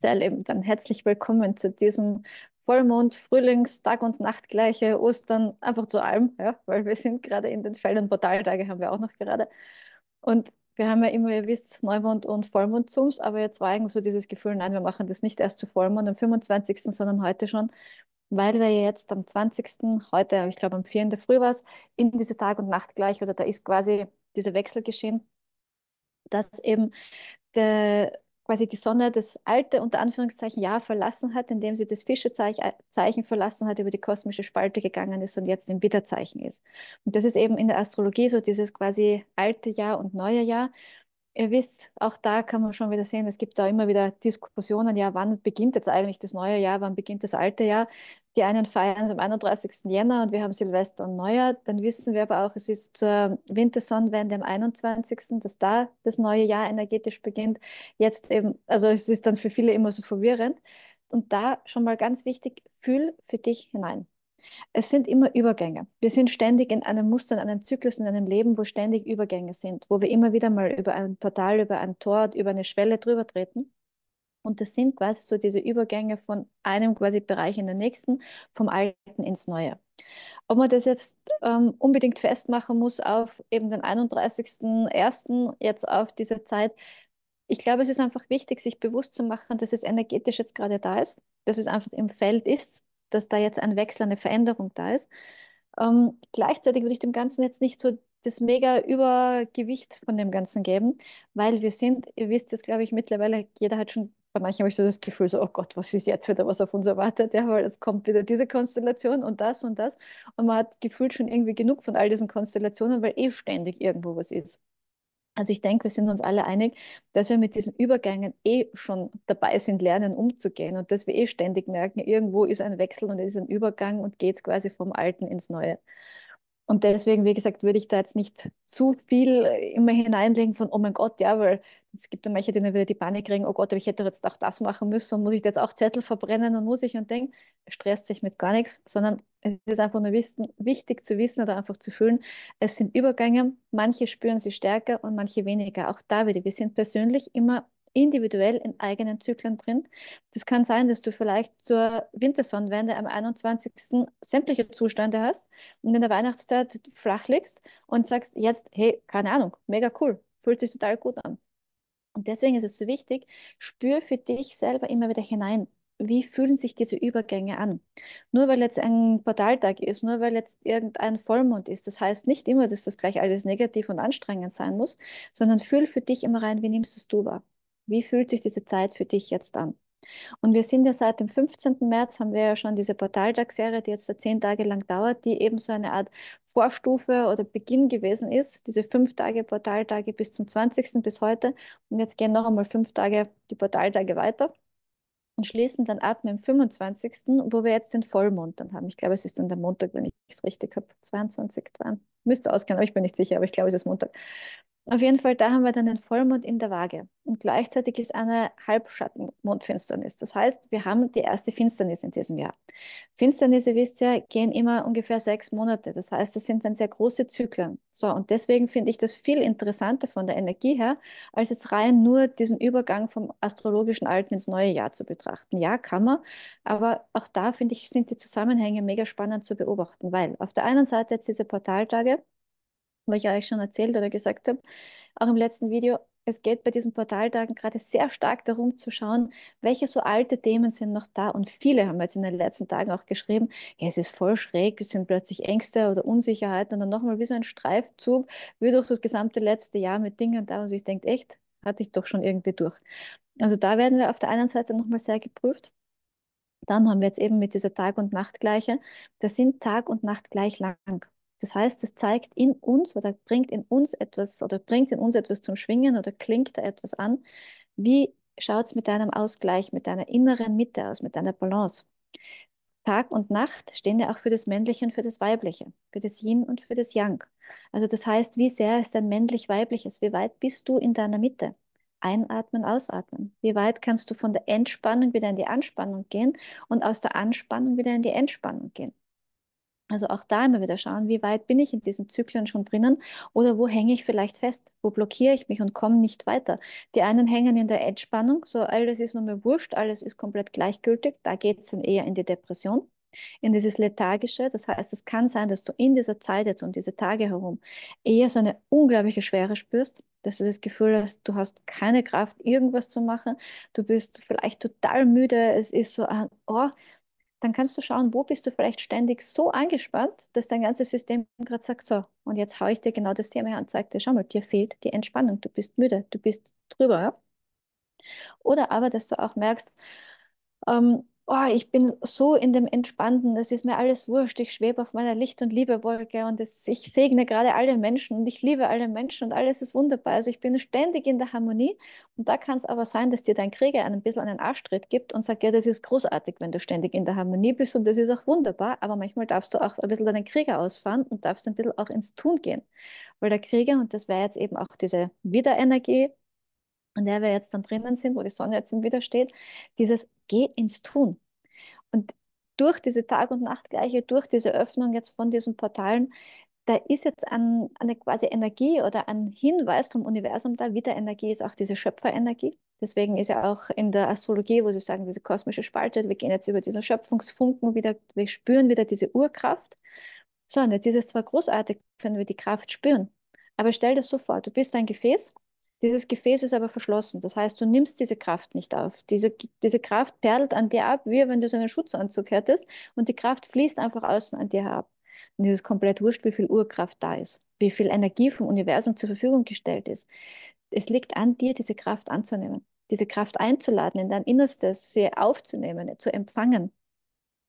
sehr lebend. Dann herzlich willkommen zu diesem Vollmond, Frühlings, Tag und Nachtgleiche, Ostern, einfach zu allem, ja, weil wir sind gerade in den Feldern, Portaltage haben wir auch noch gerade. Und wir haben ja immer, ihr wisst, Neumond und Vollmond Zooms, aber jetzt war irgendwie so dieses Gefühl, nein, wir machen das nicht erst zu Vollmond am 25., sondern heute schon, weil wir jetzt am 20., heute, ich glaube am 4. Früh war es, in diese Tag und Nacht gleich oder da ist quasi dieser Wechsel geschehen, dass eben der quasi die Sonne das alte, unter Anführungszeichen, Jahr verlassen hat, indem sie das Fischezeichen äh, verlassen hat, über die kosmische Spalte gegangen ist und jetzt im Widderzeichen ist. Und das ist eben in der Astrologie so dieses quasi alte Jahr und neue Jahr. Ihr wisst, auch da kann man schon wieder sehen, es gibt da immer wieder Diskussionen, ja, wann beginnt jetzt eigentlich das neue Jahr, wann beginnt das alte Jahr. Die einen feiern es am 31. Jänner und wir haben Silvester und Neujahr. Dann wissen wir aber auch, es ist zur Wintersonnenwende am 21., dass da das neue Jahr energetisch beginnt. Jetzt eben, also es ist dann für viele immer so verwirrend. Und da schon mal ganz wichtig, fühl für dich hinein. Es sind immer Übergänge. Wir sind ständig in einem Muster, in einem Zyklus, in einem Leben, wo ständig Übergänge sind, wo wir immer wieder mal über ein Portal, über ein Tor, über eine Schwelle drüber treten. Und das sind quasi so diese Übergänge von einem quasi Bereich in den nächsten, vom Alten ins Neue. Ob man das jetzt ähm, unbedingt festmachen muss auf eben den 31.01., jetzt auf diese Zeit, ich glaube, es ist einfach wichtig, sich bewusst zu machen, dass es energetisch jetzt gerade da ist, dass es einfach im Feld ist, dass da jetzt ein Wechsel, eine Veränderung da ist. Ähm, gleichzeitig würde ich dem Ganzen jetzt nicht so das mega Übergewicht von dem Ganzen geben, weil wir sind, ihr wisst es, glaube ich, mittlerweile, jeder hat schon, bei manchen habe ich so das Gefühl, so, oh Gott, was ist jetzt wieder, was auf uns erwartet, ja, weil es kommt wieder diese Konstellation und das und das. Und man hat gefühlt schon irgendwie genug von all diesen Konstellationen, weil eh ständig irgendwo was ist. Also ich denke, wir sind uns alle einig, dass wir mit diesen Übergängen eh schon dabei sind, lernen umzugehen und dass wir eh ständig merken, irgendwo ist ein Wechsel und es ist ein Übergang und geht es quasi vom Alten ins Neue. Und deswegen, wie gesagt, würde ich da jetzt nicht zu viel äh, immer hineinlegen von, oh mein Gott, ja, weil es gibt ja manche, die dann wieder die Panik kriegen, oh Gott, aber ich hätte jetzt auch das machen müssen und muss ich jetzt auch Zettel verbrennen und muss ich und Ding. Stresst sich mit gar nichts, sondern es ist einfach nur wichtig zu wissen oder einfach zu fühlen, es sind Übergänge, manche spüren sie stärker und manche weniger. Auch da wieder, wir sind persönlich immer individuell in eigenen Zyklen drin. Das kann sein, dass du vielleicht zur Wintersonnenwende am 21. sämtliche Zustände hast und in der Weihnachtszeit flach liegst und sagst jetzt, hey, keine Ahnung, mega cool, fühlt sich total gut an. Und deswegen ist es so wichtig, spür für dich selber immer wieder hinein, wie fühlen sich diese Übergänge an? Nur weil jetzt ein Portaltag ist, nur weil jetzt irgendein Vollmond ist, das heißt nicht immer, dass das gleich alles negativ und anstrengend sein muss, sondern fühl für dich immer rein, wie nimmst du es du wahr? Wie fühlt sich diese Zeit für dich jetzt an? Und wir sind ja seit dem 15. März, haben wir ja schon diese Portaltagsserie, die jetzt zehn Tage lang dauert, die eben so eine Art Vorstufe oder Beginn gewesen ist. Diese fünf Tage Portaltage bis zum 20. bis heute. Und jetzt gehen noch einmal fünf Tage die Portaltage weiter und schließen dann ab mit dem 25., wo wir jetzt den Vollmond dann haben. Ich glaube, es ist dann der Montag, wenn ich es richtig habe. 22, 23. Müsste ausgehen, aber ich bin nicht sicher, aber ich glaube, es ist Montag. Auf jeden Fall, da haben wir dann den Vollmond in der Waage. Und gleichzeitig ist eine Halbschatten-Mondfinsternis. Das heißt, wir haben die erste Finsternis in diesem Jahr. Finsternisse, wisst ihr, gehen immer ungefähr sechs Monate. Das heißt, das sind dann sehr große Zyklen. So, und deswegen finde ich das viel interessanter von der Energie her, als jetzt rein nur diesen Übergang vom astrologischen Alten ins neue Jahr zu betrachten. Ja, kann man, aber auch da finde ich, sind die Zusammenhänge mega spannend zu beobachten, weil auf der einen Seite jetzt diese Portaltage, was ich euch schon erzählt oder gesagt habe, auch im letzten Video, es geht bei diesen Portaltagen gerade sehr stark darum zu schauen, welche so alte Themen sind noch da. Und viele haben jetzt in den letzten Tagen auch geschrieben, ja, es ist voll schräg, es sind plötzlich Ängste oder Unsicherheiten und dann nochmal wie so ein Streifzug, wie durch das gesamte letzte Jahr mit Dingen da. Und ich denke, echt, hatte ich doch schon irgendwie durch. Also da werden wir auf der einen Seite nochmal sehr geprüft. Dann haben wir jetzt eben mit dieser Tag- und Nachtgleiche, das sind Tag und Nacht gleich lang. Das heißt, es zeigt in uns oder bringt in uns etwas oder bringt in uns etwas zum Schwingen oder klingt da etwas an. Wie schaut es mit deinem Ausgleich, mit deiner inneren Mitte aus, mit deiner Balance? Tag und Nacht stehen ja auch für das Männliche und für das Weibliche, für das Yin und für das Yang. Also das heißt, wie sehr ist dein männlich-weibliches? Wie weit bist du in deiner Mitte? Einatmen, ausatmen. Wie weit kannst du von der Entspannung wieder in die Anspannung gehen und aus der Anspannung wieder in die Entspannung gehen? Also auch da immer wieder schauen, wie weit bin ich in diesen Zyklen schon drinnen oder wo hänge ich vielleicht fest, wo blockiere ich mich und komme nicht weiter. Die einen hängen in der Entspannung, so alles ist nur mehr wurscht, alles ist komplett gleichgültig, da geht es dann eher in die Depression, in dieses Lethargische. Das heißt, es kann sein, dass du in dieser Zeit jetzt um diese Tage herum eher so eine unglaubliche Schwere spürst, dass du das Gefühl hast, du hast keine Kraft, irgendwas zu machen, du bist vielleicht total müde, es ist so ein, oh, dann kannst du schauen, wo bist du vielleicht ständig so angespannt, dass dein ganzes System gerade sagt, so, und jetzt haue ich dir genau das Thema her und zeige dir, schau mal, dir fehlt die Entspannung, du bist müde, du bist drüber. Ja? Oder aber, dass du auch merkst, ähm, oh, ich bin so in dem Entspannten, es ist mir alles wurscht, ich schwebe auf meiner Licht- und Liebewolke und es, ich segne gerade alle Menschen und ich liebe alle Menschen und alles ist wunderbar. Also ich bin ständig in der Harmonie und da kann es aber sein, dass dir dein Krieger ein bisschen einen Arschtritt gibt und sagt, ja, das ist großartig, wenn du ständig in der Harmonie bist und das ist auch wunderbar, aber manchmal darfst du auch ein bisschen deinen Krieger ausfahren und darfst ein bisschen auch ins Tun gehen, weil der Krieger, und das wäre jetzt eben auch diese Wiederenergie, in der wir jetzt dann drinnen sind, wo die Sonne jetzt wieder steht, dieses Geh ins Tun. Und durch diese Tag- und Nachtgleiche, durch diese Öffnung jetzt von diesen Portalen, da ist jetzt ein, eine quasi Energie oder ein Hinweis vom Universum da. Wieder Energie ist auch diese Schöpferenergie. Deswegen ist ja auch in der Astrologie, wo sie sagen, diese kosmische Spalte, wir gehen jetzt über diesen Schöpfungsfunken wieder, wir spüren wieder diese Urkraft. So, und jetzt ist es zwar großartig, wenn wir die Kraft spüren, aber stell dir so vor, du bist ein Gefäß dieses Gefäß ist aber verschlossen. Das heißt, du nimmst diese Kraft nicht auf. Diese, diese Kraft perlt an dir ab, wie wenn du so einen Schutzanzug hättest und die Kraft fließt einfach außen an dir herab. Und es ist komplett wurscht, wie viel Urkraft da ist, wie viel Energie vom Universum zur Verfügung gestellt ist. Es liegt an dir, diese Kraft anzunehmen, diese Kraft einzuladen, in dein Innerstes sie aufzunehmen, zu empfangen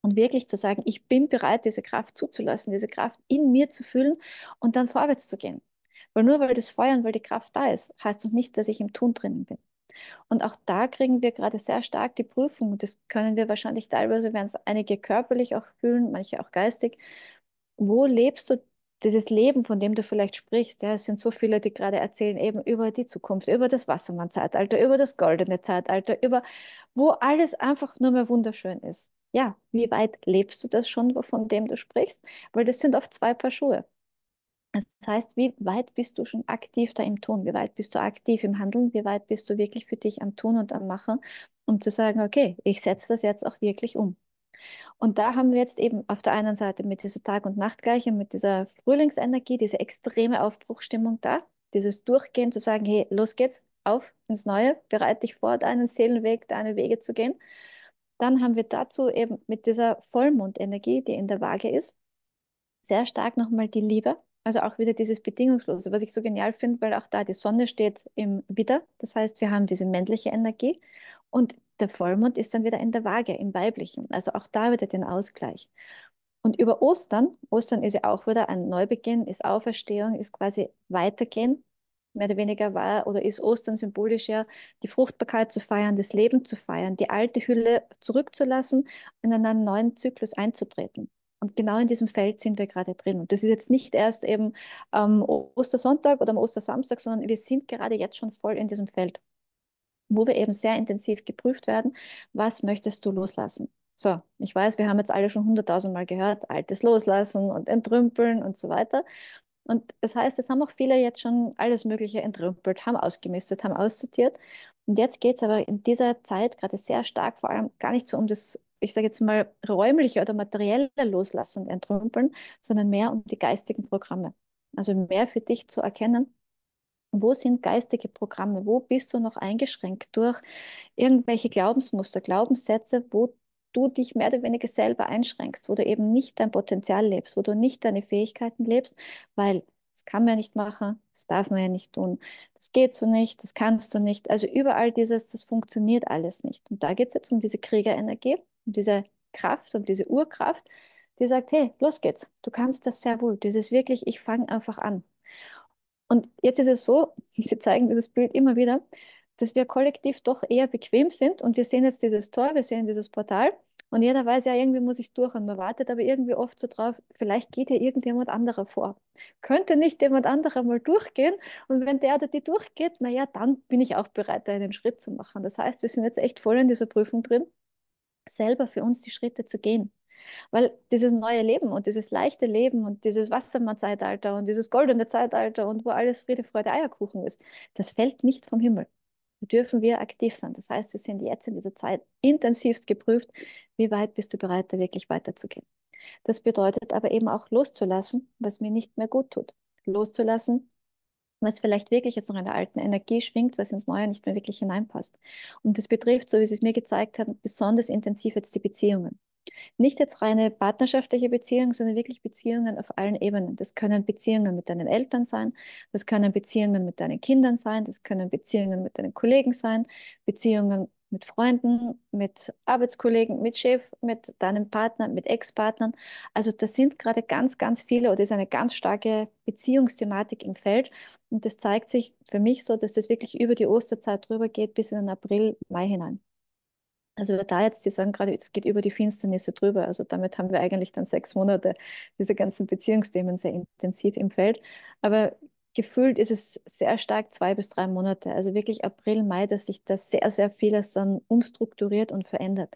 und wirklich zu sagen, ich bin bereit, diese Kraft zuzulassen, diese Kraft in mir zu fühlen und dann vorwärts zu gehen. Weil nur weil das Feuer und weil die Kraft da ist, heißt noch nicht, dass ich im Tun drinnen bin. Und auch da kriegen wir gerade sehr stark die Prüfung. Das können wir wahrscheinlich teilweise, werden es einige körperlich auch fühlen, manche auch geistig. Wo lebst du dieses Leben, von dem du vielleicht sprichst? Ja, es sind so viele, die gerade erzählen eben über die Zukunft, über das Wassermann-Zeitalter, über das goldene Zeitalter, über wo alles einfach nur mehr wunderschön ist. Ja, wie weit lebst du das schon, von dem du sprichst? Weil das sind oft zwei Paar Schuhe. Also das heißt, wie weit bist du schon aktiv da im Tun? Wie weit bist du aktiv im Handeln? Wie weit bist du wirklich für dich am Tun und am Machen, um zu sagen, okay, ich setze das jetzt auch wirklich um? Und da haben wir jetzt eben auf der einen Seite mit dieser Tag- und Nachtgleiche, mit dieser Frühlingsenergie, diese extreme Aufbruchstimmung da, dieses Durchgehen zu sagen, hey, los geht's, auf ins Neue, bereite dich vor, deinen Seelenweg, deine Wege zu gehen. Dann haben wir dazu eben mit dieser Vollmondenergie, die in der Waage ist, sehr stark nochmal die Liebe, also auch wieder dieses Bedingungslose, was ich so genial finde, weil auch da die Sonne steht im Widder. Das heißt, wir haben diese männliche Energie und der Vollmond ist dann wieder in der Waage, im Weiblichen. Also auch da wieder den Ausgleich. Und über Ostern, Ostern ist ja auch wieder ein Neubeginn, ist Auferstehung, ist quasi Weitergehen. Mehr oder weniger war oder ist Ostern symbolisch ja, die Fruchtbarkeit zu feiern, das Leben zu feiern, die alte Hülle zurückzulassen und in einen neuen Zyklus einzutreten. Und genau in diesem Feld sind wir gerade drin. Und das ist jetzt nicht erst eben am Ostersonntag oder am Ostersamstag, sondern wir sind gerade jetzt schon voll in diesem Feld, wo wir eben sehr intensiv geprüft werden, was möchtest du loslassen? So, ich weiß, wir haben jetzt alle schon hunderttausendmal gehört, altes loslassen und entrümpeln und so weiter. Und das heißt, es haben auch viele jetzt schon alles Mögliche entrümpelt, haben ausgemistet, haben aussortiert. Und jetzt geht es aber in dieser Zeit gerade sehr stark vor allem gar nicht so um das ich sage jetzt mal, räumliche oder materielle Loslassung entrümpeln, sondern mehr um die geistigen Programme. Also mehr für dich zu erkennen, wo sind geistige Programme, wo bist du noch eingeschränkt durch irgendwelche Glaubensmuster, Glaubenssätze, wo du dich mehr oder weniger selber einschränkst, wo du eben nicht dein Potenzial lebst, wo du nicht deine Fähigkeiten lebst, weil das kann man ja nicht machen, das darf man ja nicht tun, das geht so nicht, das kannst du nicht. Also überall dieses, das funktioniert alles nicht. Und da geht es jetzt um diese Kriegerenergie, und diese Kraft, und diese Urkraft, die sagt, hey, los geht's, du kannst das sehr wohl. Das ist wirklich, ich fange einfach an. Und jetzt ist es so, sie zeigen dieses Bild immer wieder, dass wir kollektiv doch eher bequem sind und wir sehen jetzt dieses Tor, wir sehen dieses Portal und jeder weiß ja, irgendwie muss ich durch und man wartet aber irgendwie oft so drauf, vielleicht geht hier irgendjemand anderer vor. Könnte nicht jemand anderer mal durchgehen und wenn der oder die durchgeht, naja, dann bin ich auch bereit, da einen Schritt zu machen. Das heißt, wir sind jetzt echt voll in dieser Prüfung drin selber für uns die Schritte zu gehen. Weil dieses neue Leben und dieses leichte Leben und dieses Wassermann-Zeitalter und dieses goldene Zeitalter und wo alles Friede, Freude, Eierkuchen ist, das fällt nicht vom Himmel. Da dürfen wir aktiv sein. Das heißt, wir sind jetzt in dieser Zeit intensivst geprüft, wie weit bist du bereit, da wirklich weiterzugehen. Das bedeutet aber eben auch loszulassen, was mir nicht mehr gut tut. Loszulassen, was vielleicht wirklich jetzt noch in der alten Energie schwingt, was ins Neue nicht mehr wirklich hineinpasst. Und das betrifft, so wie Sie es mir gezeigt haben, besonders intensiv jetzt die Beziehungen. Nicht jetzt reine partnerschaftliche Beziehungen, sondern wirklich Beziehungen auf allen Ebenen. Das können Beziehungen mit deinen Eltern sein, das können Beziehungen mit deinen Kindern sein, das können Beziehungen mit deinen Kollegen sein, Beziehungen mit Freunden, mit Arbeitskollegen, mit Chef, mit deinem Partner, mit Ex-Partnern. Also da sind gerade ganz, ganz viele oder ist eine ganz starke Beziehungsthematik im Feld und das zeigt sich für mich so, dass das wirklich über die Osterzeit drüber geht bis in den April, Mai hinein. Also wir da jetzt, die sagen gerade, es geht über die Finsternisse drüber. Also damit haben wir eigentlich dann sechs Monate diese ganzen Beziehungsthemen sehr intensiv im Feld. Aber gefühlt ist es sehr stark zwei bis drei Monate. Also wirklich April, Mai, dass sich da sehr, sehr vieles dann umstrukturiert und verändert.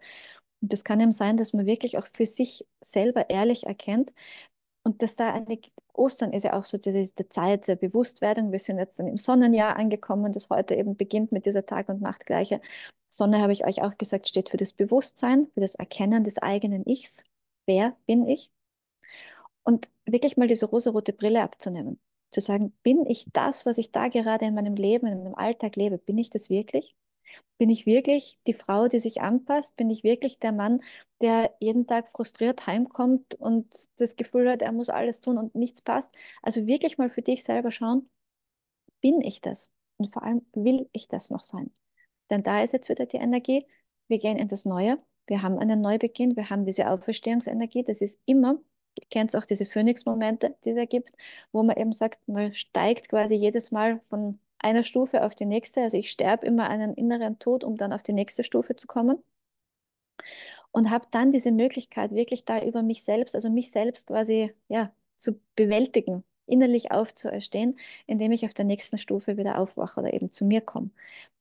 Und das kann eben sein, dass man wirklich auch für sich selber ehrlich erkennt und dass da eine Ostern ist ja auch so diese, die Zeit der Bewusstwerdung. Wir sind jetzt dann im Sonnenjahr angekommen, das heute eben beginnt mit dieser Tag- und Nachtgleiche. Sonne, habe ich euch auch gesagt, steht für das Bewusstsein, für das Erkennen des eigenen Ichs. Wer bin ich? Und wirklich mal diese rosarote Brille abzunehmen. Zu sagen, bin ich das, was ich da gerade in meinem Leben, in meinem Alltag lebe? Bin ich das wirklich? Bin ich wirklich die Frau, die sich anpasst? Bin ich wirklich der Mann, der jeden Tag frustriert heimkommt und das Gefühl hat, er muss alles tun und nichts passt? Also wirklich mal für dich selber schauen, bin ich das? Und vor allem, will ich das noch sein? Denn da ist jetzt wieder die Energie, wir gehen in das Neue, wir haben einen Neubeginn, wir haben diese Auferstehungsenergie, das ist immer ihr kennt auch diese Phoenix-Momente, die es ergibt, wo man eben sagt, man steigt quasi jedes Mal von einer Stufe auf die nächste. Also ich sterbe immer einen inneren Tod, um dann auf die nächste Stufe zu kommen. Und habe dann diese Möglichkeit, wirklich da über mich selbst, also mich selbst quasi ja, zu bewältigen, innerlich aufzuerstehen, indem ich auf der nächsten Stufe wieder aufwache oder eben zu mir komme.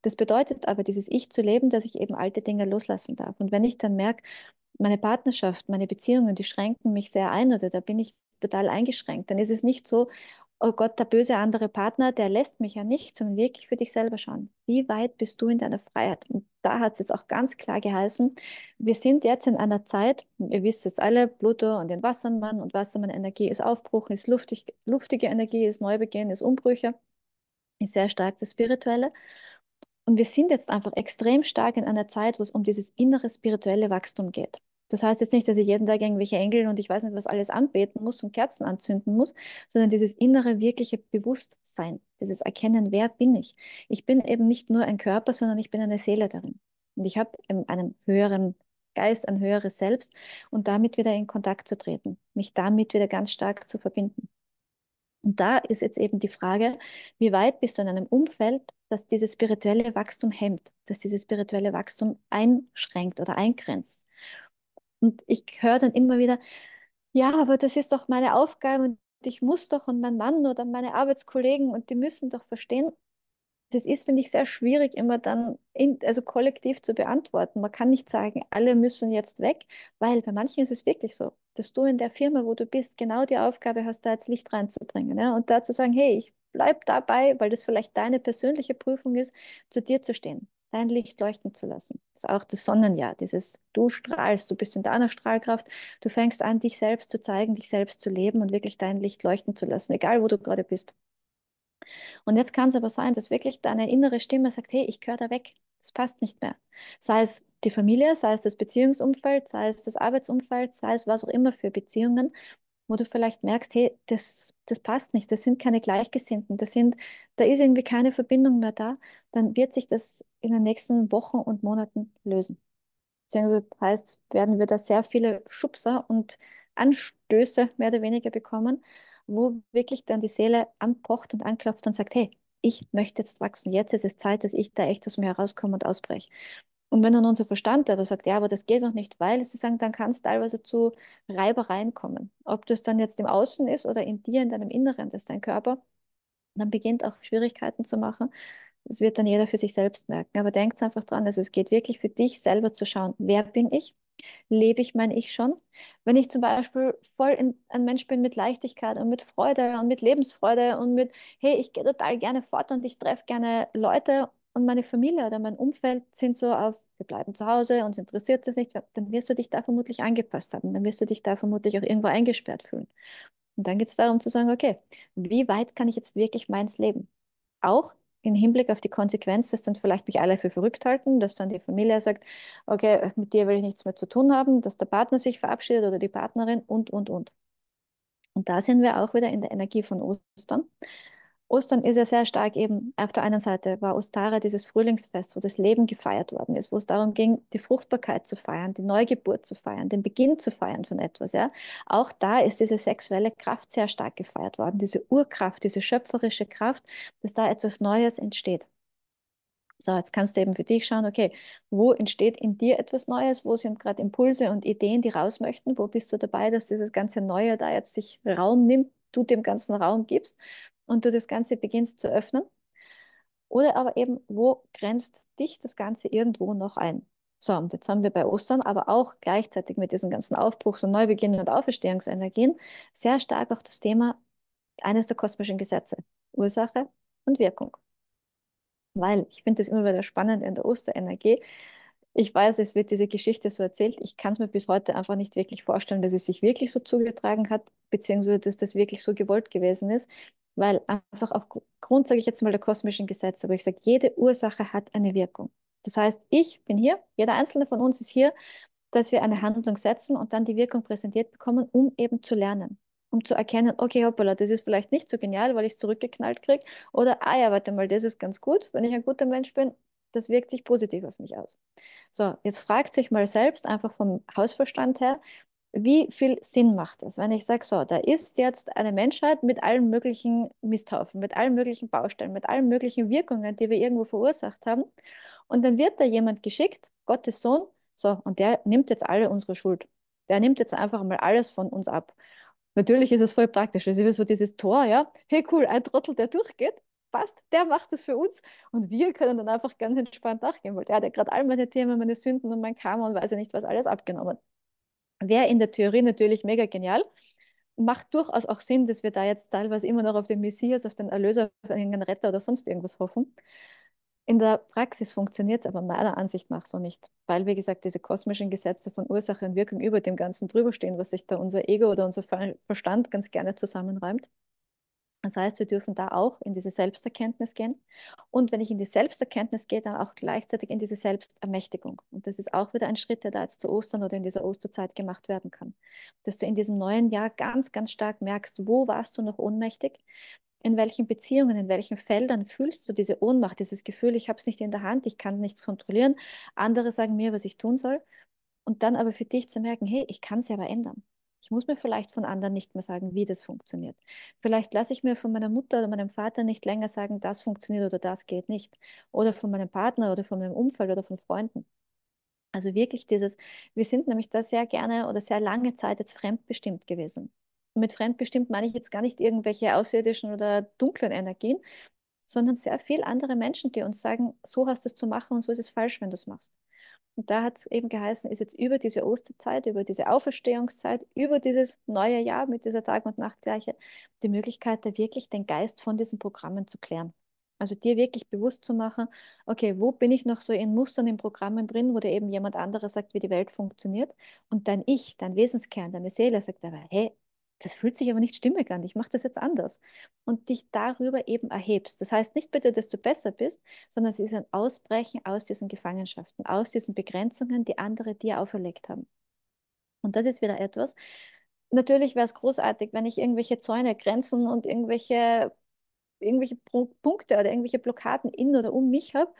Das bedeutet aber, dieses Ich zu leben, dass ich eben alte Dinge loslassen darf. Und wenn ich dann merke, meine Partnerschaft, meine Beziehungen, die schränken mich sehr ein oder da bin ich total eingeschränkt, dann ist es nicht so, oh Gott, der böse andere Partner, der lässt mich ja nicht, sondern wirklich für dich selber schauen. Wie weit bist du in deiner Freiheit? Und da hat es jetzt auch ganz klar geheißen, wir sind jetzt in einer Zeit, ihr wisst es alle, Pluto und den Wassermann und Wassermann-Energie ist Aufbruch, ist luftig, luftige Energie, ist Neubeginn, ist Umbrüche, ist sehr stark das Spirituelle. Und wir sind jetzt einfach extrem stark in einer Zeit, wo es um dieses innere spirituelle Wachstum geht. Das heißt jetzt nicht, dass ich jeden Tag irgendwelche Engel und ich weiß nicht, was alles anbeten muss und Kerzen anzünden muss, sondern dieses innere, wirkliche Bewusstsein, dieses Erkennen, wer bin ich. Ich bin eben nicht nur ein Körper, sondern ich bin eine Seele darin. Und ich habe einen höheren Geist, ein höheres Selbst und damit wieder in Kontakt zu treten, mich damit wieder ganz stark zu verbinden. Und da ist jetzt eben die Frage, wie weit bist du in einem Umfeld, das dieses spirituelle Wachstum hemmt, das dieses spirituelle Wachstum einschränkt oder eingrenzt. Und ich höre dann immer wieder, ja, aber das ist doch meine Aufgabe und ich muss doch und mein Mann oder meine Arbeitskollegen und die müssen doch verstehen. Das ist, finde ich, sehr schwierig, immer dann in, also kollektiv zu beantworten. Man kann nicht sagen, alle müssen jetzt weg, weil bei manchen ist es wirklich so, dass du in der Firma, wo du bist, genau die Aufgabe hast, da jetzt Licht reinzubringen. Ja? Und da zu sagen, hey, ich bleib dabei, weil das vielleicht deine persönliche Prüfung ist, zu dir zu stehen dein Licht leuchten zu lassen. Das ist auch das Sonnenjahr, dieses du strahlst, du bist in deiner Strahlkraft, du fängst an, dich selbst zu zeigen, dich selbst zu leben und wirklich dein Licht leuchten zu lassen, egal wo du gerade bist. Und jetzt kann es aber sein, dass wirklich deine innere Stimme sagt, hey, ich gehöre da weg, das passt nicht mehr. Sei es die Familie, sei es das Beziehungsumfeld, sei es das Arbeitsumfeld, sei es was auch immer für Beziehungen, wo du vielleicht merkst, hey, das, das passt nicht, das sind keine Gleichgesinnten, das sind, da ist irgendwie keine Verbindung mehr da, dann wird sich das in den nächsten Wochen und Monaten lösen. das heißt, werden wir da sehr viele Schubser und Anstöße mehr oder weniger bekommen, wo wirklich dann die Seele anpocht und anklopft und sagt, hey, ich möchte jetzt wachsen, jetzt ist es Zeit, dass ich da echt aus mir herauskomme und ausbreche. Und wenn dann unser Verstand aber sagt, ja, aber das geht noch nicht, weil sie sagen, dann kann es teilweise zu Reibereien kommen. Ob das dann jetzt im Außen ist oder in dir, in deinem Inneren, das ist dein Körper, dann beginnt auch Schwierigkeiten zu machen. Das wird dann jeder für sich selbst merken. Aber denkt einfach dran, also es geht wirklich für dich selber zu schauen, wer bin ich? Lebe ich mein Ich schon? Wenn ich zum Beispiel voll in, ein Mensch bin mit Leichtigkeit und mit Freude und mit Lebensfreude und mit, hey, ich gehe total gerne fort und ich treffe gerne Leute und meine Familie oder mein Umfeld sind so auf, wir bleiben zu Hause, uns interessiert das nicht, dann wirst du dich da vermutlich angepasst haben, dann wirst du dich da vermutlich auch irgendwo eingesperrt fühlen. Und dann geht es darum zu sagen, okay, wie weit kann ich jetzt wirklich meins leben? Auch im Hinblick auf die Konsequenz, dass dann vielleicht mich alle für verrückt halten, dass dann die Familie sagt, okay, mit dir will ich nichts mehr zu tun haben, dass der Partner sich verabschiedet oder die Partnerin und, und, und. Und da sind wir auch wieder in der Energie von Ostern. Ostern ist ja sehr stark eben, auf der einen Seite war Ostara dieses Frühlingsfest, wo das Leben gefeiert worden ist, wo es darum ging, die Fruchtbarkeit zu feiern, die Neugeburt zu feiern, den Beginn zu feiern von etwas. Ja? Auch da ist diese sexuelle Kraft sehr stark gefeiert worden, diese Urkraft, diese schöpferische Kraft, dass da etwas Neues entsteht. So, jetzt kannst du eben für dich schauen, okay, wo entsteht in dir etwas Neues, wo sind gerade Impulse und Ideen, die raus möchten, wo bist du dabei, dass dieses ganze Neue da jetzt sich Raum nimmt, du dem ganzen Raum gibst und du das Ganze beginnst zu öffnen. Oder aber eben, wo grenzt dich das Ganze irgendwo noch ein? So, und jetzt haben wir bei Ostern, aber auch gleichzeitig mit diesen ganzen Aufbruchs- und Neubeginn- und Auferstehungsenergien sehr stark auch das Thema eines der kosmischen Gesetze, Ursache und Wirkung. Weil ich finde das immer wieder spannend in der Osterenergie. Ich weiß, es wird diese Geschichte so erzählt. Ich kann es mir bis heute einfach nicht wirklich vorstellen, dass es sich wirklich so zugetragen hat, beziehungsweise dass das wirklich so gewollt gewesen ist weil einfach aufgrund, sage ich jetzt mal, der kosmischen Gesetze, wo ich sage, jede Ursache hat eine Wirkung. Das heißt, ich bin hier, jeder einzelne von uns ist hier, dass wir eine Handlung setzen und dann die Wirkung präsentiert bekommen, um eben zu lernen, um zu erkennen, okay, hoppala, das ist vielleicht nicht so genial, weil ich es zurückgeknallt kriege, oder, ah ja, warte mal, das ist ganz gut, wenn ich ein guter Mensch bin, das wirkt sich positiv auf mich aus. So, jetzt fragt sich mal selbst einfach vom Hausverstand her, wie viel Sinn macht es, wenn ich sage, so, da ist jetzt eine Menschheit mit allen möglichen Misthaufen, mit allen möglichen Baustellen, mit allen möglichen Wirkungen, die wir irgendwo verursacht haben. Und dann wird da jemand geschickt, Gottes Sohn, so, und der nimmt jetzt alle unsere Schuld. Der nimmt jetzt einfach mal alles von uns ab. Natürlich ist es voll praktisch. Es ist wie so dieses Tor, ja. Hey, cool, ein Trottel, der durchgeht, passt, der macht es für uns und wir können dann einfach ganz entspannt nachgehen, weil der hat ja gerade all meine Themen, meine Sünden und mein Karma und weiß ja nicht, was alles abgenommen wäre in der Theorie natürlich mega genial. Macht durchaus auch Sinn, dass wir da jetzt teilweise immer noch auf den Messias, auf den Erlöser, auf einen Retter oder sonst irgendwas hoffen. In der Praxis funktioniert es aber meiner Ansicht nach so nicht, weil, wie gesagt, diese kosmischen Gesetze von Ursache und Wirkung über dem Ganzen drüberstehen, was sich da unser Ego oder unser Verstand ganz gerne zusammenräumt. Das heißt, wir dürfen da auch in diese Selbsterkenntnis gehen. Und wenn ich in die Selbsterkenntnis gehe, dann auch gleichzeitig in diese Selbstermächtigung. Und das ist auch wieder ein Schritt, der da jetzt zu Ostern oder in dieser Osterzeit gemacht werden kann. Dass du in diesem neuen Jahr ganz, ganz stark merkst, wo warst du noch ohnmächtig? In welchen Beziehungen, in welchen Feldern fühlst du diese Ohnmacht, dieses Gefühl, ich habe es nicht in der Hand, ich kann nichts kontrollieren, andere sagen mir, was ich tun soll. Und dann aber für dich zu merken, hey, ich kann es ja aber ändern. Ich muss mir vielleicht von anderen nicht mehr sagen, wie das funktioniert. Vielleicht lasse ich mir von meiner Mutter oder meinem Vater nicht länger sagen, das funktioniert oder das geht nicht. Oder von meinem Partner oder von meinem Umfeld oder von Freunden. Also wirklich dieses, wir sind nämlich da sehr gerne oder sehr lange Zeit jetzt fremdbestimmt gewesen. mit fremdbestimmt meine ich jetzt gar nicht irgendwelche außerirdischen oder dunklen Energien, sondern sehr viel andere Menschen, die uns sagen, so hast du es zu machen und so ist es falsch, wenn du es machst. Und da hat es eben geheißen, ist jetzt über diese Osterzeit, über diese Auferstehungszeit, über dieses neue Jahr mit dieser Tag- und Nachtgleiche die Möglichkeit, da wirklich den Geist von diesen Programmen zu klären. Also dir wirklich bewusst zu machen, okay, wo bin ich noch so in Mustern, in Programmen drin, wo dir eben jemand anderes sagt, wie die Welt funktioniert. Und dein Ich, dein Wesenskern, deine Seele sagt aber, hey, das fühlt sich aber nicht stimmig an, ich mache das jetzt anders. Und dich darüber eben erhebst. Das heißt nicht bitte, dass du besser bist, sondern es ist ein Ausbrechen aus diesen Gefangenschaften, aus diesen Begrenzungen, die andere dir auferlegt haben. Und das ist wieder etwas. Natürlich wäre es großartig, wenn ich irgendwelche Zäune, Grenzen und irgendwelche, irgendwelche Punkte oder irgendwelche Blockaden in oder um mich habe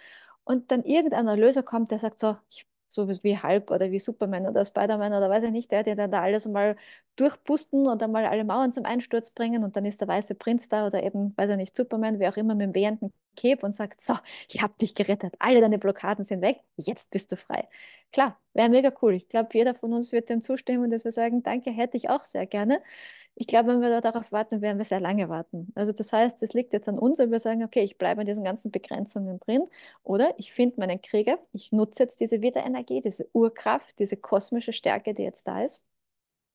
und dann irgendein Erlöser kommt, der sagt so, ich so wie Hulk oder wie Superman oder Spider-Man oder weiß ich nicht, der, der dann da alles mal durchpusten und dann mal alle Mauern zum Einsturz bringen und dann ist der weiße Prinz da oder eben, weiß ich nicht, Superman, wer auch immer mit dem wehenden Keb und sagt, so, ich habe dich gerettet, alle deine Blockaden sind weg, jetzt bist du frei. Klar, wäre mega cool. Ich glaube, jeder von uns wird dem zustimmen, dass wir sagen, danke, hätte ich auch sehr gerne. Ich glaube, wenn wir darauf warten, werden wir sehr lange warten. Also das heißt, es liegt jetzt an uns, ob wir sagen, okay, ich bleibe in diesen ganzen Begrenzungen drin oder ich finde meinen Krieger, ich nutze jetzt diese Wiederenergie, diese Urkraft, diese kosmische Stärke, die jetzt da ist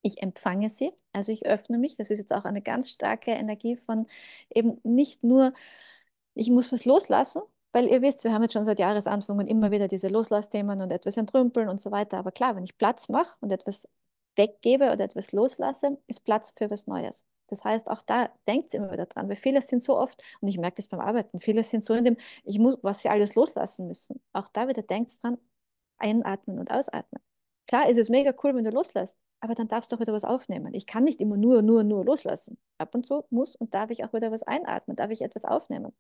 ich empfange sie, also ich öffne mich. Das ist jetzt auch eine ganz starke Energie von eben nicht nur ich muss was loslassen, weil ihr wisst, wir haben jetzt schon seit Jahresanfang und immer wieder diese Loslassthemen und etwas entrümpeln und so weiter. Aber klar, wenn ich Platz mache und etwas weggebe oder etwas loslasse, ist Platz für was Neues. Das heißt, auch da denkt immer wieder dran, weil viele sind so oft, und ich merke das beim Arbeiten, viele sind so in dem, ich muss, was sie alles loslassen müssen. Auch da wieder denkt dran, einatmen und ausatmen. Klar ist es mega cool, wenn du loslässt, aber dann darfst du auch wieder was aufnehmen. Ich kann nicht immer nur, nur, nur loslassen. Ab und zu muss und darf ich auch wieder was einatmen, darf ich etwas aufnehmen.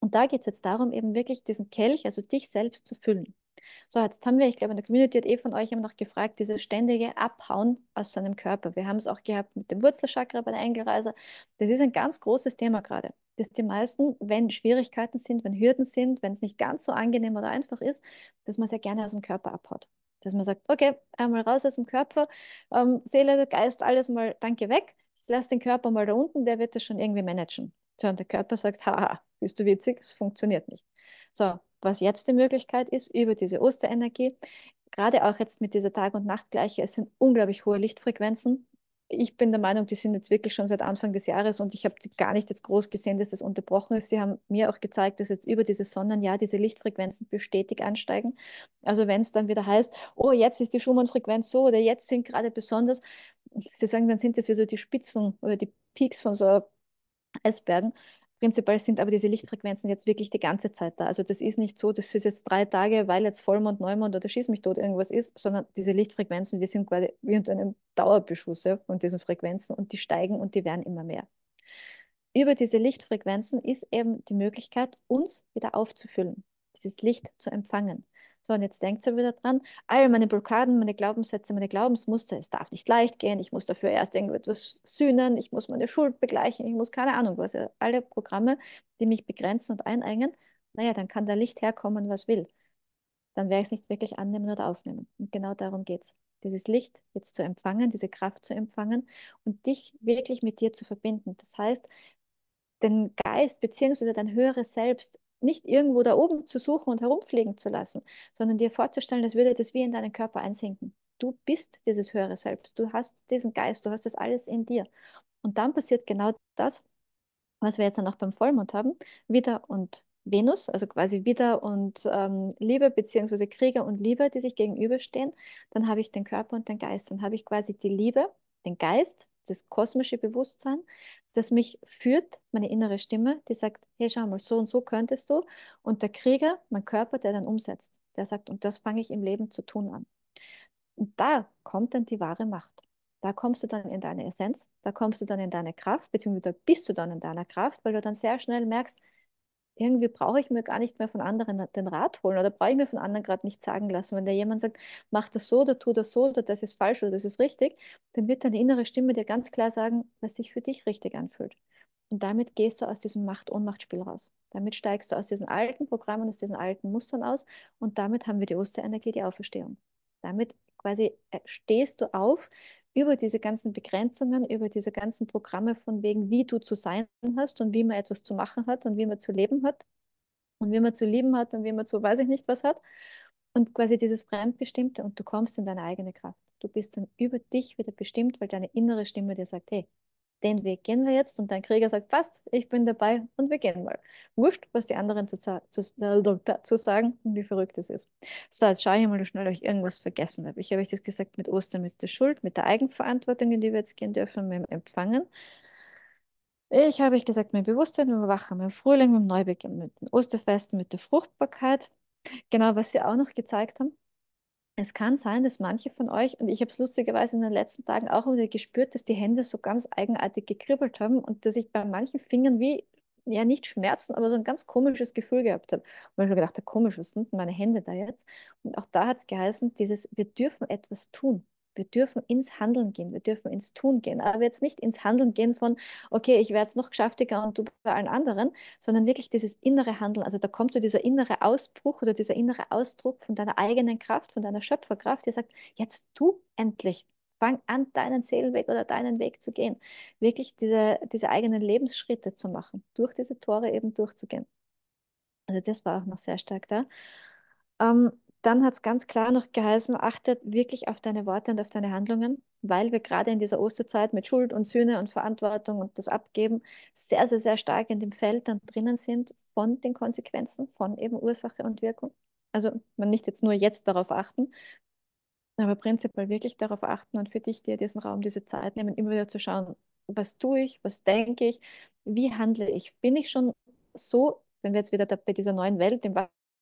Und da geht es jetzt darum, eben wirklich diesen Kelch, also dich selbst zu füllen. So, jetzt haben wir, ich glaube, in der Community hat eh von euch immer noch gefragt, dieses ständige Abhauen aus seinem Körper. Wir haben es auch gehabt mit dem Wurzelchakra bei der Engelreise. Das ist ein ganz großes Thema gerade, dass die meisten, wenn Schwierigkeiten sind, wenn Hürden sind, wenn es nicht ganz so angenehm oder einfach ist, dass man sehr gerne aus dem Körper abhaut dass man sagt, okay, einmal raus aus dem Körper, ähm, Seele, Geist, alles mal, danke weg, ich lasse den Körper mal da unten, der wird das schon irgendwie managen. So, und der Körper sagt, haha, bist du witzig, es funktioniert nicht. So, was jetzt die Möglichkeit ist, über diese Osterenergie, gerade auch jetzt mit dieser Tag- und Nachtgleiche, es sind unglaublich hohe Lichtfrequenzen, ich bin der Meinung, die sind jetzt wirklich schon seit Anfang des Jahres und ich habe gar nicht jetzt groß gesehen, dass das unterbrochen ist. Sie haben mir auch gezeigt, dass jetzt über dieses Sonnenjahr diese Lichtfrequenzen bestätigt ansteigen. Also wenn es dann wieder heißt, oh, jetzt ist die Schumann-Frequenz so oder jetzt sind gerade besonders, Sie sagen, dann sind das wie so die Spitzen oder die Peaks von so Eisbergen. Prinzipiell sind aber diese Lichtfrequenzen jetzt wirklich die ganze Zeit da. Also das ist nicht so, das ist jetzt drei Tage, weil jetzt Vollmond, Neumond oder Schieß mich tot irgendwas ist, sondern diese Lichtfrequenzen, wir sind quasi wie unter einem Dauerbeschuss von diesen Frequenzen und die steigen und die werden immer mehr. Über diese Lichtfrequenzen ist eben die Möglichkeit, uns wieder aufzufüllen, dieses Licht zu empfangen. So, und jetzt denkt sie wieder dran, all meine Blockaden, meine Glaubenssätze, meine Glaubensmuster, es darf nicht leicht gehen, ich muss dafür erst irgendetwas sühnen, ich muss meine Schuld begleichen, ich muss keine Ahnung was, also alle Programme, die mich begrenzen und einengen, naja, dann kann da Licht herkommen, was will. Dann werde ich es nicht wirklich annehmen oder aufnehmen. Und genau darum geht es. Dieses Licht jetzt zu empfangen, diese Kraft zu empfangen und dich wirklich mit dir zu verbinden. Das heißt, den Geist bzw. dein höheres Selbst nicht irgendwo da oben zu suchen und herumfliegen zu lassen, sondern dir vorzustellen, als würde das wie in deinen Körper einsinken. Du bist dieses höhere Selbst, du hast diesen Geist, du hast das alles in dir. Und dann passiert genau das, was wir jetzt dann auch beim Vollmond haben, wieder und Venus, also quasi wieder und ähm, Liebe, beziehungsweise Krieger und Liebe, die sich gegenüberstehen, dann habe ich den Körper und den Geist. Dann habe ich quasi die Liebe, den Geist, das kosmische Bewusstsein, das mich führt, meine innere Stimme, die sagt, hey, schau mal, so und so könntest du. Und der Krieger, mein Körper, der dann umsetzt, der sagt, und das fange ich im Leben zu tun an. Und da kommt dann die wahre Macht. Da kommst du dann in deine Essenz, da kommst du dann in deine Kraft, beziehungsweise da bist du dann in deiner Kraft, weil du dann sehr schnell merkst, irgendwie brauche ich mir gar nicht mehr von anderen den Rat holen oder brauche ich mir von anderen gerade nicht sagen lassen. Wenn da jemand sagt, mach das so oder tu das so oder das ist falsch oder das ist richtig, dann wird deine innere Stimme dir ganz klar sagen, was sich für dich richtig anfühlt. Und damit gehst du aus diesem Macht-Ohnmacht-Spiel raus. Damit steigst du aus diesen alten Programmen, aus diesen alten Mustern aus und damit haben wir die Osterenergie, die Auferstehung. Damit quasi äh, stehst du auf über diese ganzen Begrenzungen, über diese ganzen Programme von wegen, wie du zu sein hast und wie man etwas zu machen hat und wie man zu leben hat und wie man zu lieben hat und wie man zu weiß ich nicht was hat. Und quasi dieses Fremdbestimmte und du kommst in deine eigene Kraft. Du bist dann über dich wieder bestimmt, weil deine innere Stimme dir sagt, hey, den Weg gehen wir jetzt. Und dein Krieger sagt, passt, ich bin dabei und wir gehen mal. Wurscht, was die anderen zu, zu, äh, zu sagen und wie verrückt es ist. So, jetzt schaue ich mal schnell, ob ich irgendwas vergessen habe. Ich habe euch das gesagt mit Ostern, mit der Schuld, mit der Eigenverantwortung, in die wir jetzt gehen dürfen, mit dem Empfangen. Ich habe euch gesagt, mit dem Bewusstsein, mit dem Wachen, mit dem Frühling, mit dem Neubeginn, mit dem Osterfesten, mit der Fruchtbarkeit. Genau, was sie auch noch gezeigt haben, es kann sein, dass manche von euch, und ich habe es lustigerweise in den letzten Tagen auch wieder gespürt, dass die Hände so ganz eigenartig gekribbelt haben und dass ich bei manchen Fingern wie, ja nicht Schmerzen, aber so ein ganz komisches Gefühl gehabt habe. Und ich habe gedacht, ja, komisch, was sind denn meine Hände da jetzt? Und auch da hat es geheißen, dieses, wir dürfen etwas tun. Wir dürfen ins Handeln gehen, wir dürfen ins Tun gehen, aber jetzt nicht ins Handeln gehen von, okay, ich werde es noch geschafftiger und du bei allen anderen, sondern wirklich dieses innere Handeln. Also da kommt so dieser innere Ausbruch oder dieser innere Ausdruck von deiner eigenen Kraft, von deiner Schöpferkraft, die sagt, jetzt du endlich, fang an, deinen Seelenweg oder deinen Weg zu gehen. Wirklich diese, diese eigenen Lebensschritte zu machen, durch diese Tore eben durchzugehen. Also das war auch noch sehr stark da. Ähm, dann hat es ganz klar noch geheißen, achte wirklich auf deine Worte und auf deine Handlungen, weil wir gerade in dieser Osterzeit mit Schuld und Sühne und Verantwortung und das Abgeben sehr, sehr, sehr stark in dem Feld dann drinnen sind von den Konsequenzen, von eben Ursache und Wirkung. Also man nicht jetzt nur jetzt darauf achten, aber prinzipiell wirklich darauf achten und für dich dir diesen Raum, diese Zeit nehmen, immer wieder zu schauen, was tue ich, was denke ich, wie handle ich. Bin ich schon so, wenn wir jetzt wieder bei dieser neuen Welt, dem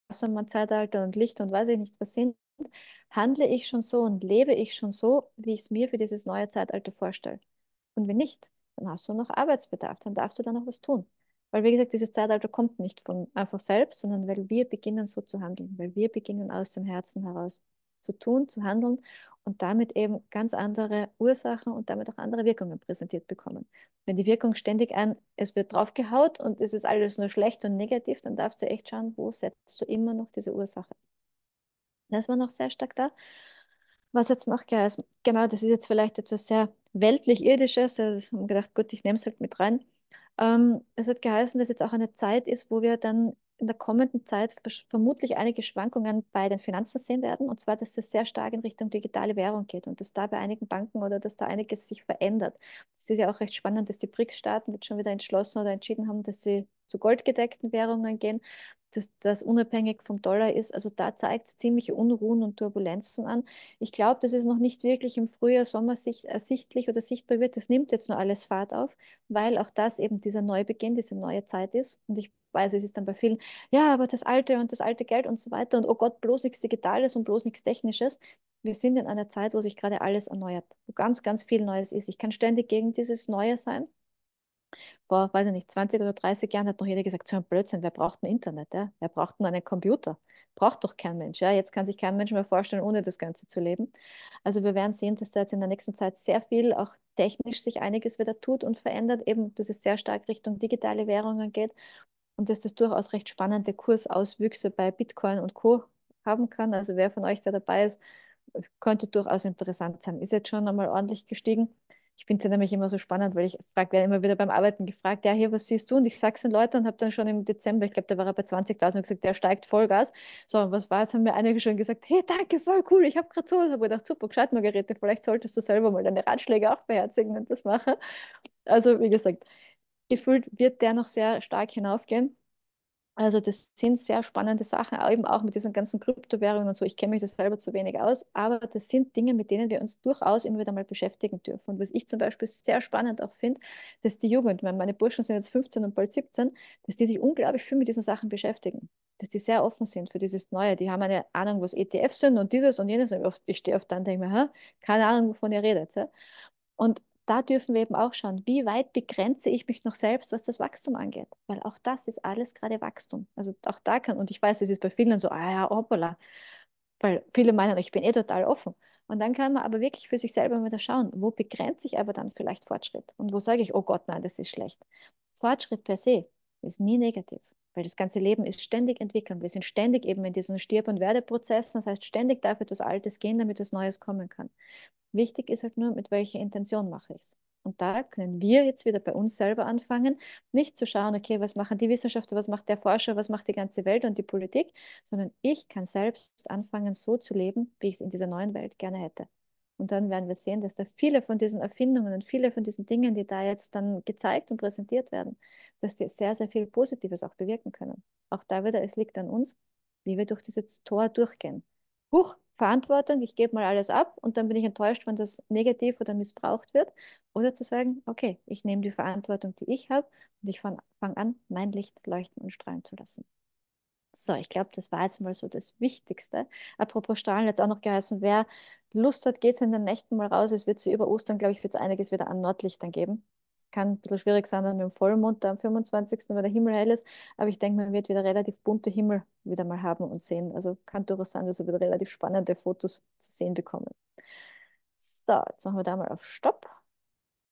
Wassermann-Zeitalter und Licht und weiß ich nicht was sind, handle ich schon so und lebe ich schon so, wie ich es mir für dieses neue Zeitalter vorstelle. Und wenn nicht, dann hast du noch Arbeitsbedarf, dann darfst du da noch was tun. Weil, wie gesagt, dieses Zeitalter kommt nicht von einfach selbst, sondern weil wir beginnen so zu handeln, weil wir beginnen aus dem Herzen heraus zu tun, zu handeln und damit eben ganz andere Ursachen und damit auch andere Wirkungen präsentiert bekommen. Wenn die Wirkung ständig an, es wird draufgehaut und es ist alles nur schlecht und negativ, dann darfst du echt schauen, wo setzt du immer noch diese Ursache. Das war noch sehr stark da. Was jetzt noch geheißen, genau, das ist jetzt vielleicht etwas sehr weltlich-irdisches, also ich habe gedacht, gut, ich nehme es halt mit rein. Ähm, es hat geheißen, dass jetzt auch eine Zeit ist, wo wir dann in der kommenden Zeit vermutlich einige Schwankungen bei den Finanzen sehen werden. Und zwar, dass es sehr stark in Richtung digitale Währung geht und dass da bei einigen Banken oder dass da einiges sich verändert. Es ist ja auch recht spannend, dass die BRICS-Staaten jetzt schon wieder entschlossen oder entschieden haben, dass sie zu goldgedeckten Währungen gehen, dass das unabhängig vom Dollar ist. Also da zeigt es ziemliche Unruhen und Turbulenzen an. Ich glaube, das ist noch nicht wirklich im Frühjahr, Sommer sich, ersichtlich äh, oder sichtbar wird. Das nimmt jetzt nur alles Fahrt auf, weil auch das eben dieser Neubeginn, diese neue Zeit ist. Und ich weiß, es ist dann bei vielen, ja, aber das alte und das alte Geld und so weiter und oh Gott, bloß nichts Digitales und bloß nichts Technisches. Wir sind in einer Zeit, wo sich gerade alles erneuert, wo ganz, ganz viel Neues ist. Ich kann ständig gegen dieses Neue sein. Vor, weiß ich nicht, 20 oder 30 Jahren hat noch jeder gesagt, so ein Blödsinn, wer braucht ein Internet? Ja? Wer braucht denn einen Computer? Braucht doch kein Mensch. Ja? Jetzt kann sich kein Mensch mehr vorstellen, ohne das Ganze zu leben. Also wir werden sehen, dass da jetzt in der nächsten Zeit sehr viel auch technisch sich einiges wieder tut und verändert, eben, dass es sehr stark Richtung digitale Währungen geht und dass das durchaus recht spannende Kursauswüchse bei Bitcoin und Co. haben kann. Also wer von euch da dabei ist, könnte durchaus interessant sein. Ist jetzt schon einmal ordentlich gestiegen. Ich finde es ja nämlich immer so spannend, weil ich frage, werde immer wieder beim Arbeiten gefragt, ja, hier, was siehst du? Und ich sage es den Leuten und habe dann schon im Dezember, ich glaube, da war er bei 20.000 und gesagt, der steigt Vollgas. So, und was war es? Haben mir einige schon gesagt, hey, danke, voll cool, ich habe gerade so, ich habe gedacht, super, gescheit, Margarete, vielleicht solltest du selber mal deine Ratschläge auch beherzigen und das machen. Also, wie gesagt, gefühlt wird der noch sehr stark hinaufgehen. Also das sind sehr spannende Sachen, eben auch mit diesen ganzen Kryptowährungen und so. Ich kenne mich das selber zu wenig aus, aber das sind Dinge, mit denen wir uns durchaus immer wieder mal beschäftigen dürfen. Und was ich zum Beispiel sehr spannend auch finde, dass die Jugend, meine Burschen sind jetzt 15 und bald 17, dass die sich unglaublich viel mit diesen Sachen beschäftigen, dass die sehr offen sind für dieses Neue. Die haben eine Ahnung, was ETFs sind und dieses und jenes. Und ich stehe oft da und denke mir, keine Ahnung, wovon ihr redet. Und da dürfen wir eben auch schauen, wie weit begrenze ich mich noch selbst, was das Wachstum angeht. Weil auch das ist alles gerade Wachstum. Also auch da kann, und ich weiß, es ist bei vielen so, ah ja, hoppala, weil viele meinen, ich bin eh total offen. Und dann kann man aber wirklich für sich selber mal schauen, wo begrenze ich aber dann vielleicht Fortschritt und wo sage ich, oh Gott, nein, das ist schlecht. Fortschritt per se ist nie negativ. Weil das ganze Leben ist ständig Entwicklung. Wir sind ständig eben in diesem Stirb- und Werdeprozess. Das heißt, ständig darf etwas Altes gehen, damit etwas Neues kommen kann. Wichtig ist halt nur, mit welcher Intention mache ich es. Und da können wir jetzt wieder bei uns selber anfangen, nicht zu schauen, okay, was machen die Wissenschaftler, was macht der Forscher, was macht die ganze Welt und die Politik, sondern ich kann selbst anfangen, so zu leben, wie ich es in dieser neuen Welt gerne hätte. Und dann werden wir sehen, dass da viele von diesen Erfindungen und viele von diesen Dingen, die da jetzt dann gezeigt und präsentiert werden, dass die sehr, sehr viel Positives auch bewirken können. Auch da wieder, es liegt an uns, wie wir durch dieses Tor durchgehen. Huch, Verantwortung, ich gebe mal alles ab und dann bin ich enttäuscht, wenn das negativ oder missbraucht wird. Oder zu sagen, okay, ich nehme die Verantwortung, die ich habe und ich fange fang an, mein Licht leuchten und strahlen zu lassen. So, ich glaube, das war jetzt mal so das Wichtigste. Apropos Strahlen, jetzt auch noch geheißen, wer Lust hat, geht es in den Nächten mal raus. Es wird so über Ostern, glaube ich, wird es einiges wieder an Nordlichtern geben. Es kann ein bisschen schwierig sein dann mit dem Vollmond da am 25., weil der Himmel hell ist. Aber ich denke, man wird wieder relativ bunte Himmel wieder mal haben und sehen. Also kann durchaus sein, dass wir wieder relativ spannende Fotos zu sehen bekommen. So, jetzt machen wir da mal auf Stopp.